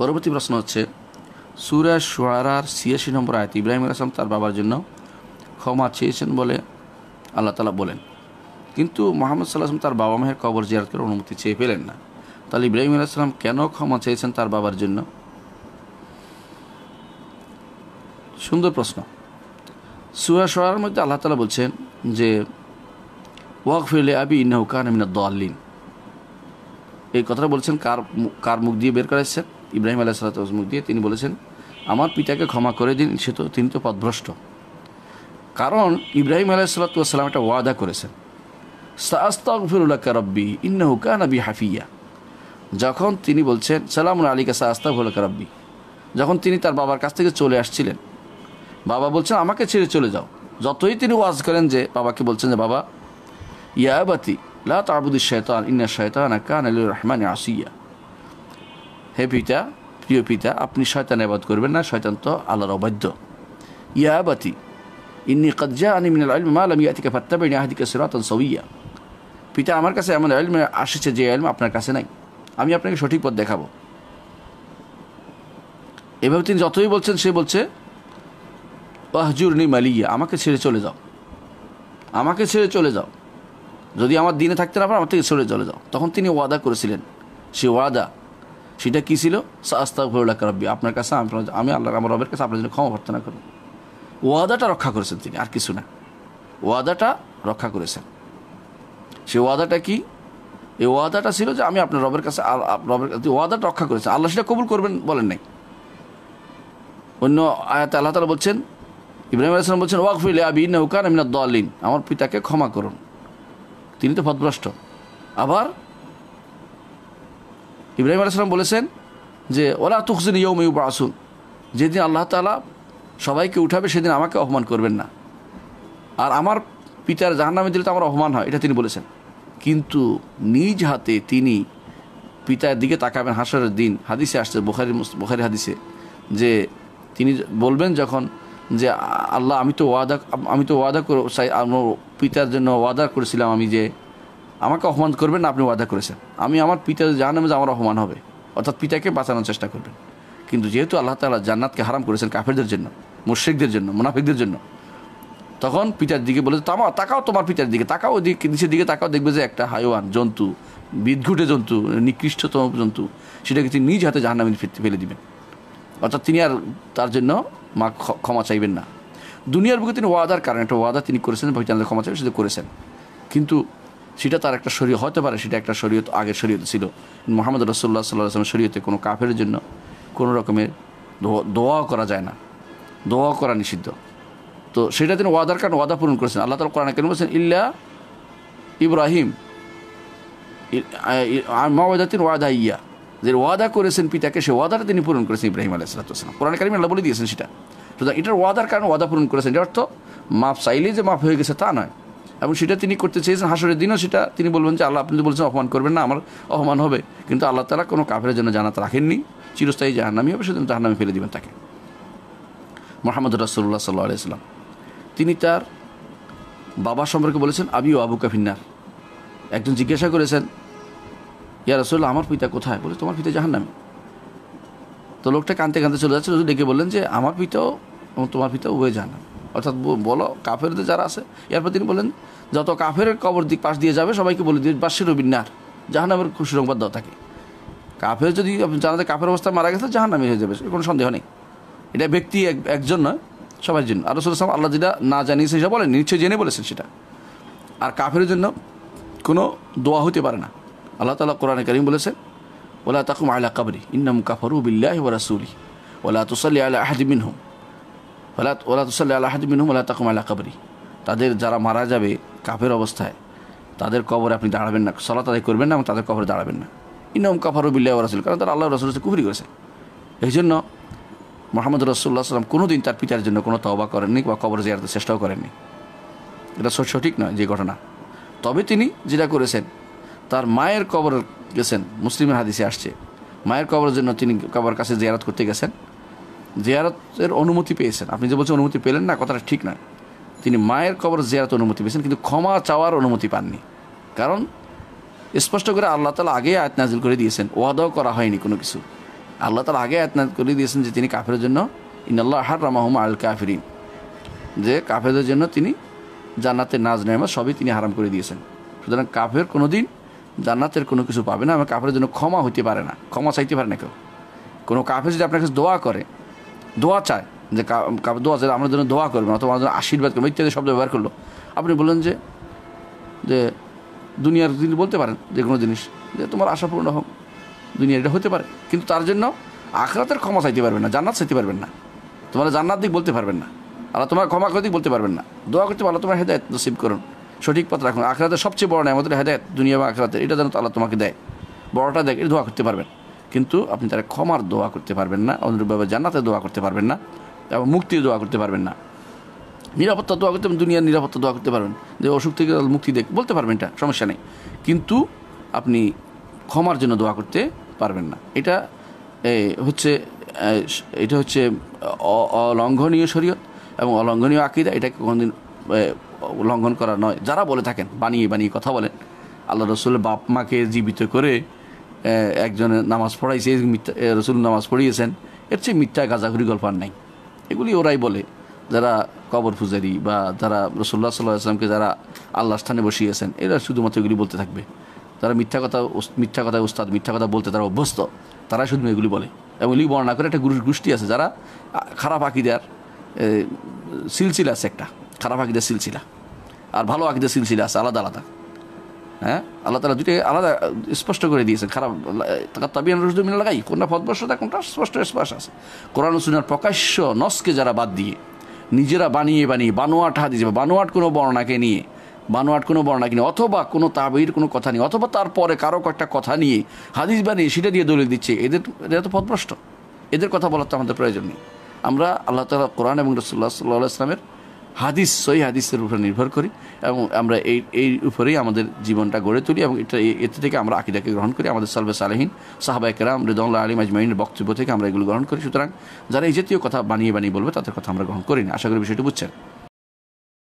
পরবর্তী প্রশ্ন হচ্ছে সুরা সোয়ারার ছিয়াশি নম্বর আয়াত ইব্রাহিম আসলাম তার বাবার জন্য ক্ষমা চেয়েছেন বলে আল্লাহ তালা বলেন কিন্তু মোহাম্মদ আসলাম তার বাবা মায়ের কবর জিয়ার করার অনুমতি চেয়ে পেলেন না তাহলে ইব্রাহিম আসলাম কেন ক্ষমা চেয়েছেন তার বাবার জন্য সুন্দর প্রশ্ন সুরা সোয়ারার মধ্যে আল্লাহ তালা বলছেন যে ওয়াক ফিরলে আবি ইন্নাহু কান মিনা দল্লিন এই কথাটা বলছেন কার কার মুখ দিয়ে বের করেছেন ইব্রাহিম আলাহ সালাতামের মুখ দিয়ে তিনি বলেছেন আমার পিতাকে ক্ষমা করে দিন সে তো তিনি তো পথভ্রষ্ট কারণ ইব্রাহিম আলাহ সালাতাম একটা ওয়াদা করেছেন সাস্তাকফিরুল্লাহ রব্বি ইন্নাহু কানাবি হাফিয়া যখন তিনি বলছেন সালাম আলিকা সাস্তাকফুল্লাহ রব্বি যখন তিনি তার বাবার কাছ থেকে চলে আসছিলেন বাবা বলছেন আমাকে ছেড়ে চলে যাও যতই তিনি ওয়াজ করেন যে বাবাকে বলছেন যে বাবা ইয়াবাতি লা তাবুদি শেতান ইন্না শেতান কান আলী রহমান আসিয়া হে পিতা প্রিয় পিতা আপনি শয়তান আবাদ করবেন না শয়তান তো আল্লাহর অবাধ্য ইয়াবাতি ইন্নি কজ্জা আনি মিনাল আলম মাল আমি ইয়াতিকে ফাত্তাবেনি আহাদিকে সিরাতান সবইয়া পিতা আমার কাছে এমন আলম আসেছে যে আলম আপনার কাছে নাই আমি আপনাকে সঠিক পথ দেখাবো এভাবে তিনি যতই বলছেন সে বলছে নি মালিয়া আমাকে ছেড়ে চলে যাও আমাকে ছেড়ে চলে যাও যদি আমার দিনে থাকতে না পারো আমার থেকে ছেড়ে চলে যাও তখন তিনি ওয়াদা করেছিলেন সে ওয়াদা সেটা কী ছিল সাস্তা ভরুল্লাহ রব্বি আপনার কাছে আমি আল্লাহ আমার রবের কাছে আপনার জন্য ক্ষমা প্রার্থনা করি ওয়াদাটা রক্ষা করেছেন তিনি আর কিছু না ওয়াদাটা রক্ষা করেছেন সে ওয়াদাটা কি এই ওয়াদাটা ছিল যে আমি আপনার রবের কাছে রবের কাছে ওয়াদাটা রক্ষা করেছেন আল্লাহ সেটা কবুল করবেন বলেন নাই অন্য আয়াত আল্লাহ তালা বলছেন ইব্রাহিম আলাইসলাম বলছেন ওয়াকফিল আবি নৌকান আমিনা দলিন আমার পিতাকে ক্ষমা করুন তিনি তো ভদ্রষ্ট আবার ইব্রাহিম আলাইসালাম বলেছেন যে ওলা তুকজিন ইয়ম ইউবা আসুন যেদিন আল্লাহ তালা সবাইকে উঠাবে সেদিন আমাকে অপমান করবেন না আর আমার পিতার জাহান্নামে দিলে তো আমার অপমান হয় এটা তিনি বলেছেন কিন্তু নিজ হাতে তিনি পিতার দিকে তাকাবেন হাসরের দিন হাদিসে আসছে বোখারি বোখারি হাদিসে যে তিনি বলবেন যখন যে আল্লাহ আমি তো ওয়াদা আমি তো ওয়াদা করে পিতার জন্য ওয়াদা করেছিলাম আমি যে আমাকে অপমান করবেন আপনি ওয়াদা করেছেন আমি আমার পিতা জানাবে যে আমার অপমান হবে অর্থাৎ পিতাকে বাঁচানোর চেষ্টা করবেন কিন্তু যেহেতু আল্লাহ তালা জান্নাতকে হারাম করেছেন কাফেরদের জন্য মুর্শিকদের জন্য মুনাফিকদের জন্য তখন পিতার দিকে তো আমার তাকাও তোমার পিতার দিকে তাকাও দিকে নিচের দিকে তাকাও দেখবে যে একটা হাইওয়ান জন্তু বিদ্ঘুটে জন্তু নিকৃষ্টতম জন্তু সেটাকে তিনি নিজ হাতে জাহান্নামে ফেলে দিবেন অর্থাৎ তিনি আর তার জন্য মা ক্ষমা চাইবেন না দুনিয়ার বুকে তিনি ওয়াদার কারণে একটা ওয়াদা তিনি করেছেন ভাই ক্ষমা চাইবেন সেটা করেছেন কিন্তু সেটা তার একটা শরীয় হতে পারে সেটা একটা শরীয়ত আগের শরীয়ত ছিল মোহাম্মদ রসোল্লা সাল্লাহ শরীয়তে কোনো কাফের জন্য কোনো রকমের দোয়া করা যায় না দোয়া করা নিষিদ্ধ তো সেটা তিনি ওয়াদার কারণ ওয়াদা পূরণ করেছেন আল্লাহ তালা কোরআন কেন বলছেন ইল্লা ইব্রাহিম তিনি ওয়াদা ইয়া যে ওয়াদা করেছেন পিতাকে সে ওয়াদাটা তিনি পূরণ করেছেন ইব্রাহিম আলাইসালাম কোরআন কারিম আল্লাহ বলে দিয়েছেন সেটা সুতরাং এটার ওয়াদার কারণে ওয়াদা পূরণ করেছেন এটার অর্থ মাপ চাইলেই যে মাপ হয়ে গেছে তা নয় এবং সেটা তিনি করতে চেয়েছেন হাসরের দিনও সেটা তিনি বলবেন যে আল্লাহ আপনি বলছেন অপমান করবেন না আমার অপমান হবে কিন্তু আল্লাহ তালা কোনো কাফের জন্য জানাত রাখেননি চিরস্থায়ী জাহান্নামি হবে সেদিন নামে ফেলে দিবেন তাকে মোহাম্মদ রাসুল্লাহ সাল্লাহ আলাইসলাম তিনি তার বাবা সম্পর্কে বলেছেন আবিও আবু কাফিন্নার একজন জিজ্ঞাসা করেছেন ইয়া রাসুল্লাহ আমার পিতা কোথায় বলে তোমার পিতা জাহান্নামি তো লোকটা কানতে কানতে চলে যাচ্ছে ডেকে বললেন যে আমার পিতাও এবং তোমার পিতাও উভয় জাহান্নামি অর্থাৎ বলো কাফেরদের যারা আছে এরপর তিনি বলেন যত কাফের কবর দিক পাশ দিয়ে যাবে সবাইকে বলে দিয়ে বাসের রবিনার জাহানামের সুসংবাদ দাও থাকে কাফের যদি জানাতে কাফের অবস্থায় মারা গেছে জাহানামি হয়ে যাবে কোনো সন্দেহ নেই এটা ব্যক্তি একজন নয় সবার জন্য আর রসুল ইসলাম আল্লাহ যেটা না জানিয়েছে সেটা বলেন নিশ্চয়ই জেনে বলেছেন সেটা আর কাফের জন্য কোনো দোয়া হতে পারে না আল্লাহ তালা কোরআনে করিম বলেছেন ওলা তাকুম আলা কাবরি ইন্নাম কাফরু বিল্লাহ ওয়া রাসুলি ওলা তুসাল্লি আলা আহাদিমিন হোম ওলা ওলা তুসাল্লি আলা আহাদিমিন হোম ওলা তাকুম আলা কাবরি তাদের যারা মারা যাবে কাপের অবস্থায় তাদের কবরে আপনি দাঁড়াবেন না সলাত আদায় করবেন না এবং তাদের কবরে দাঁড়াবেন না ইনম কাফারু বিল্লাহ রাসুল কারণ তারা আল্লাহ রসুল কুফরি করেছে এই জন্য মোহাম্মদ রসুল্লাহ সাল্লাম কোনো দিন তার পিতার জন্য কোনো তবা করেননি বা কবর জিয়ারতের চেষ্টাও করেননি এটা সঠিক নয় যে ঘটনা তবে তিনি যেটা করেছেন তার মায়ের কবর গেছেন মুসলিমের হাদিসে আসছে মায়ের কবরের জন্য তিনি কবর কাছে জিয়ারত করতে গেছেন জিয়ারতের অনুমতি পেয়েছেন আপনি যে বলছেন অনুমতি পেলেন না কথাটা ঠিক নয় তিনি মায়ের কবর জিয়ারত অনুমতি পেয়েছেন কিন্তু ক্ষমা চাওয়ার অনুমতি পাননি কারণ স্পষ্ট করে আল্লাহ তালা আগে আয়তনাজিল করে দিয়েছেন ওয়াদাও করা হয়নি কোনো কিছু আল্লাহ তালা আগে আয়াত করে দিয়েছেন যে তিনি কাফের জন্য ইনাল্লাহ হার রামাহমা আল কাফিরিন যে কাফেরদের জন্য তিনি জান্নাতের নাজ নেমা সবই তিনি হারাম করে দিয়েছেন সুতরাং কাফের কোনো দিন জান্নাতের কোনো কিছু পাবে না আমার কাফের জন্য ক্ষমা হইতে পারে না ক্ষমা চাইতে পারে না কেউ কোনো কাফের যদি আপনার কাছে দোয়া করে দোয়া চায় যে দোয়া চাইলে আমার জন্য দোয়া করবেন অথবা আমার জন্য আশীর্বাদ করবেন ইত্যাদি শব্দ ব্যবহার করলো আপনি বললেন যে যে দুনিয়ার তিনি বলতে পারেন যে কোনো জিনিস যে তোমার আশাপূর্ণ হোক দুনিয়ার এটা হতে পারে কিন্তু তার জন্য আখরাতের ক্ষমা চাইতে পারবেন না জান্নাত চাইতে পারবেন না তোমার জান্নাত দিক বলতে পারবেন না আল্লাহ তোমার ক্ষমা করে দিক বলতে পারবেন না দোয়া করতে আল্লাহ তোমার হেদায়ত নসিব করুন সঠিক পথ রাখুন আখরাতে সবচেয়ে বড় নেয় হেদায়ত দুনিয়া বা আখরাতে এটা যেন আল্লাহ তোমাকে দেয় বড়টা দেখ এটা দোয়া করতে পারবেন কিন্তু আপনি তারা ক্ষমার দোয়া করতে পারবেন না অনুরূপভাবে জান্নাতে দোয়া করতে পারবেন না এবং মুক্তি দোয়া করতে পারবেন না নিরাপত্তা দোয়া করতে দুনিয়ার নিরাপত্তা দোয়া করতে পারবেন যে অসুখ থেকে মুক্তি দেখ বলতে পারবেন এটা সমস্যা নেই কিন্তু আপনি ক্ষমার জন্য দোয়া করতে পারবেন না এটা হচ্ছে এটা হচ্ছে অলঙ্ঘনীয় শরীয়ত এবং অলঙ্ঘনীয় আকিদা এটাকে কোনোদিন লঙ্ঘন করা নয় যারা বলে থাকেন বানিয়ে বানিয়ে কথা বলেন আল্লাহ রসুল বাপ মাকে জীবিত করে একজনের নামাজ পড়াইছে রসুল নামাজ পড়িয়েছেন এর চেয়ে মিথ্যা গাজাঘুরি গল্প আর নাই এগুলি ওরাই বলে যারা কবর ফুজারি বা যারা রসোল্লা সাল্লাহ আসলামকে যারা আল্লাহ স্থানে বসিয়েছেন এরা শুধুমাত্র এগুলি বলতে থাকবে তারা মিথ্যা কথা মিথ্যা কথা উস্তাদ মিথ্যা কথা বলতে তারা অভ্যস্ত তারা শুধু এগুলি বলে এবং এগুলি বর্ণনা করে একটা গোষ্ঠী আছে যারা খারাপ আকিদার সিলসিলা আছে একটা খারাপ আকিদার সিলসিলা আর ভালো আকিদার সিলসিলা আছে আলাদা আলাদা হ্যাঁ আল্লাহ তালা দুইটাই আলাদা স্পষ্ট করে দিয়েছেন খারাপ তাবিয়ান রসদুমিন লাগাই কোনটা ফদবর্ষতা কোনটা স্পষ্ট স্পষ্ট আছে কোরআন সুনার প্রকাশ্য নসকে যারা বাদ দিয়ে নিজেরা বানিয়ে বানিয়ে বানোয়াট হাদিস বা বানোয়াট কোনো বর্ণাকে নিয়ে বানোয়াট কোনো বর্ণাকে নিয়ে অথবা কোনো তাবির কোনো কথা নিয়ে অথবা তারপরে কারো একটা কথা নিয়ে হাদিস বানিয়ে সেটা দিয়ে দলিল দিচ্ছে এদের এরা তো পথভ্রষ্ট এদের কথা বলার তো আমাদের প্রয়োজন নেই আমরা আল্লাহ তালা কোরআন এবং রসুল্লাহ সাল্লাহ ইসলামের হাদিস সই হাদিসের উপরে নির্ভর করি এবং আমরা এই এই উপরেই আমাদের জীবনটা গড়ে তুলি এবং এটা এতে থেকে আমরা আকিদাকে গ্রহণ করি আমাদের সালবে সালেহীন সাহাবাইকেরাম রেদুল্লাহ আলী মাজমাইনের বক্তব্য থেকে আমরা এগুলো গ্রহণ করি সুতরাং যারা এই জাতীয় কথা বানিয়ে বানিয়ে বলবে তাদের কথা আমরা গ্রহণ করি না আশা করি বিষয়টি বুঝছেন